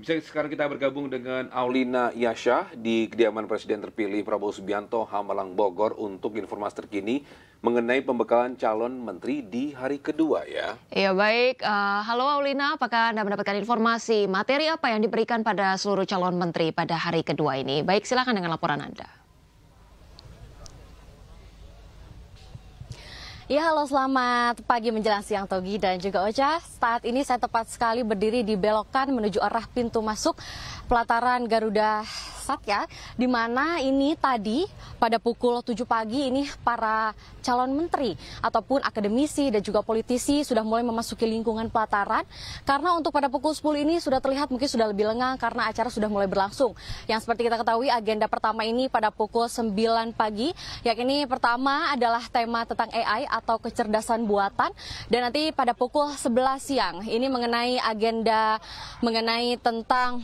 Bisa sekarang kita bergabung dengan Aulina Yasha di kediaman Presiden terpilih Prabowo Subianto Hamalang Bogor untuk informasi terkini mengenai pembekalan calon menteri di hari kedua ya. Iya baik, uh, halo Aulina, apakah Anda mendapatkan informasi materi apa yang diberikan pada seluruh calon menteri pada hari kedua ini? Baik, silakan dengan laporan Anda. Ya halo selamat pagi menjelang siang Togi dan juga Ocha. Saat ini saya tepat sekali berdiri di belokan menuju arah pintu masuk pelataran Garuda Samsak ya, di mana ini tadi pada pukul 7 pagi ini para calon menteri ataupun akademisi dan juga politisi sudah mulai memasuki lingkungan pelataran karena untuk pada pukul 10 ini sudah terlihat mungkin sudah lebih lengang karena acara sudah mulai berlangsung. Yang seperti kita ketahui agenda pertama ini pada pukul 9 pagi, ini pertama adalah tema tentang AI atau kecerdasan buatan dan nanti pada pukul 11 siang ini mengenai agenda mengenai tentang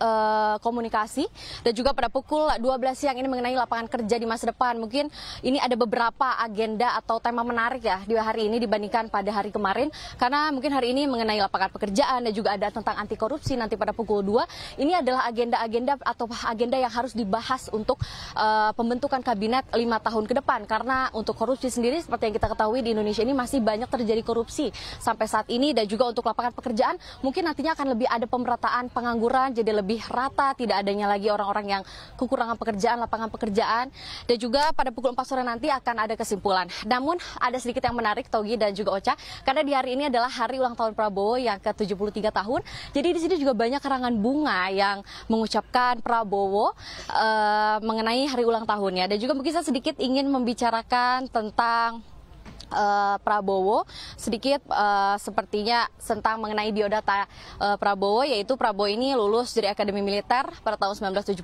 Eh, komunikasi dan juga pada pukul 12 siang ini mengenai lapangan kerja di masa depan. Mungkin ini ada beberapa agenda atau tema menarik ya di hari ini dibandingkan pada hari kemarin karena mungkin hari ini mengenai lapangan pekerjaan dan juga ada tentang anti korupsi nanti pada pukul 2. Ini adalah agenda-agenda atau agenda yang harus dibahas untuk uh, pembentukan kabinet 5 tahun ke depan karena untuk korupsi sendiri seperti yang kita ketahui di Indonesia ini masih banyak terjadi korupsi sampai saat ini dan juga untuk lapangan pekerjaan mungkin nantinya akan lebih ada pemerataan pengangguran jadi lebih lebih rata, tidak adanya lagi orang-orang yang kekurangan pekerjaan, lapangan pekerjaan. Dan juga pada pukul 4 sore nanti akan ada kesimpulan. Namun ada sedikit yang menarik Togi dan juga Ocha, karena di hari ini adalah hari ulang tahun Prabowo yang ke-73 tahun. Jadi di sini juga banyak karangan bunga yang mengucapkan Prabowo uh, mengenai hari ulang tahunnya. Dan juga mungkin saya sedikit ingin membicarakan tentang Eh, Prabowo sedikit uh, sepertinya tentang mengenai biodata uh, Prabowo yaitu Prabowo ini lulus dari Akademi Militer pada tahun 1976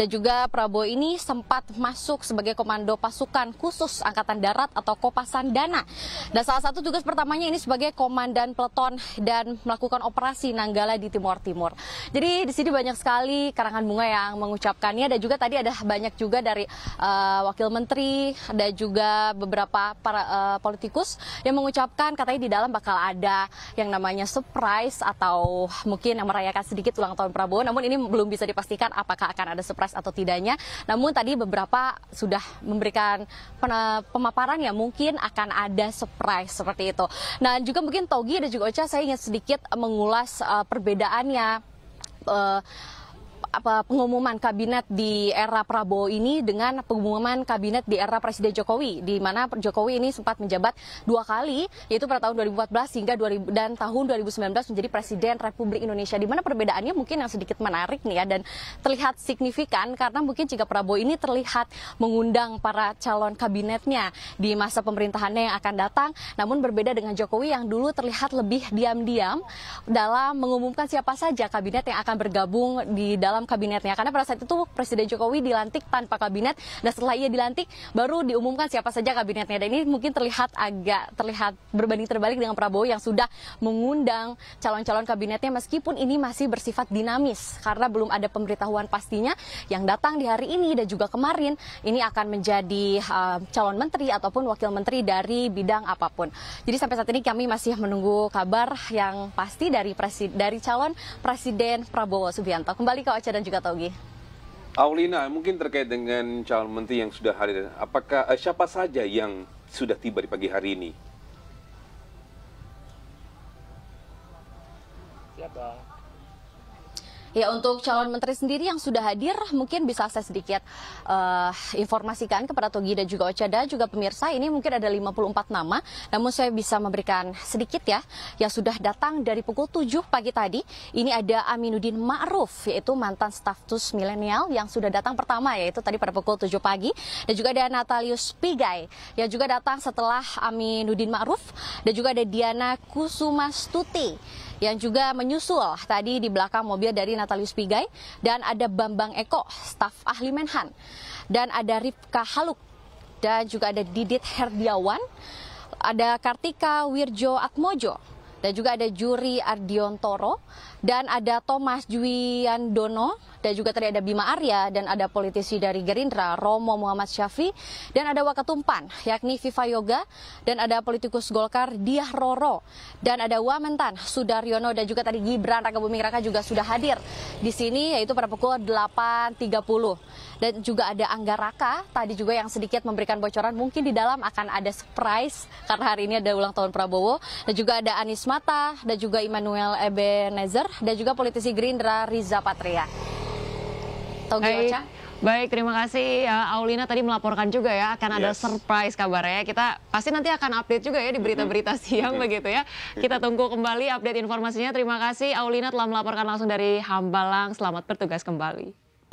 dan juga Prabowo ini sempat masuk sebagai komando pasukan khusus Angkatan Darat atau Kopasan Dana dan salah satu tugas pertamanya ini sebagai komandan peleton dan melakukan operasi Nanggala di Timur Timur. Jadi di sini banyak sekali karangan bunga yang mengucapkannya dan juga tadi ada banyak juga dari uh, wakil menteri dan juga beberapa para uh, politikus yang mengucapkan katanya di dalam bakal ada yang namanya surprise atau mungkin yang merayakan sedikit ulang tahun Prabowo. Namun ini belum bisa dipastikan apakah akan ada surprise atau tidaknya. Namun tadi beberapa sudah memberikan pemaparan ya mungkin akan ada surprise seperti itu. Nah juga mungkin Togi dan juga Ocha saya ingin sedikit mengulas uh, perbedaannya. Uh, pengumuman kabinet di era Prabowo ini dengan pengumuman kabinet di era Presiden Jokowi, di mana Jokowi ini sempat menjabat dua kali, yaitu pada tahun 2014 hingga 2000 dan tahun 2019 menjadi Presiden Republik Indonesia. Di mana perbedaannya mungkin yang sedikit menarik nih ya dan terlihat signifikan karena mungkin jika Prabowo ini terlihat mengundang para calon kabinetnya di masa pemerintahannya yang akan datang, namun berbeda dengan Jokowi yang dulu terlihat lebih diam-diam dalam mengumumkan siapa saja kabinet yang akan bergabung di dalam dalam kabinetnya. Karena pada saat itu Presiden Jokowi dilantik tanpa kabinet dan setelah ia dilantik baru diumumkan siapa saja kabinetnya. Dan ini mungkin terlihat agak terlihat berbanding terbalik dengan Prabowo yang sudah mengundang calon-calon kabinetnya meskipun ini masih bersifat dinamis karena belum ada pemberitahuan pastinya yang datang di hari ini dan juga kemarin ini akan menjadi uh, calon menteri ataupun wakil menteri dari bidang apapun. Jadi sampai saat ini kami masih menunggu kabar yang pasti dari presiden dari calon presiden Prabowo Subianto. Kembali ke Oce dan juga Togi. Aulina, mungkin terkait dengan calon menteri yang sudah hadir, apakah eh, siapa saja yang sudah tiba di pagi hari ini? Siapa? Ya untuk calon menteri sendiri yang sudah hadir mungkin bisa saya sedikit uh, informasikan kepada Togi dan juga Ocha juga pemirsa ini mungkin ada 54 nama namun saya bisa memberikan sedikit ya yang sudah datang dari pukul 7 pagi tadi ini ada Aminuddin Ma'ruf yaitu mantan status milenial yang sudah datang pertama yaitu tadi pada pukul 7 pagi dan juga ada Natalius Pigai yang juga datang setelah Aminuddin Ma'ruf dan juga ada Diana Kusumastuti yang juga menyusul tadi di belakang mobil dari Natalius Pigai dan ada Bambang Eko, staf ahli Menhan. Dan ada Rifka Haluk dan juga ada Didit Herdiawan, ada Kartika Wirjo Atmojo, dan juga ada Juri Ardion Toro dan ada Thomas Juwian Dono dan juga tadi ada Bima Arya, dan ada politisi dari Gerindra, Romo Muhammad Syafi, dan ada Wakatumpan, yakni Viva Yoga, dan ada politikus Golkar Diah Roro, dan ada Wamentan Sudaryono, dan juga tadi Gibran Raka Buming Raka juga sudah hadir di sini, yaitu pada pukul 8.30 dan juga ada Angga Raka tadi juga yang sedikit memberikan bocoran mungkin di dalam akan ada surprise karena hari ini ada ulang tahun Prabowo dan juga ada Anies Mata dan juga Immanuel Ebenezer dan juga politisi Gerindra Riza Patria. Togi Baik, terima kasih ya, Aulina tadi melaporkan juga ya akan yes. ada surprise kabarnya. Kita pasti nanti akan update juga ya di berita-berita siang begitu ya. Kita tunggu kembali update informasinya. Terima kasih Aulina telah melaporkan langsung dari Hambalang. Selamat bertugas kembali.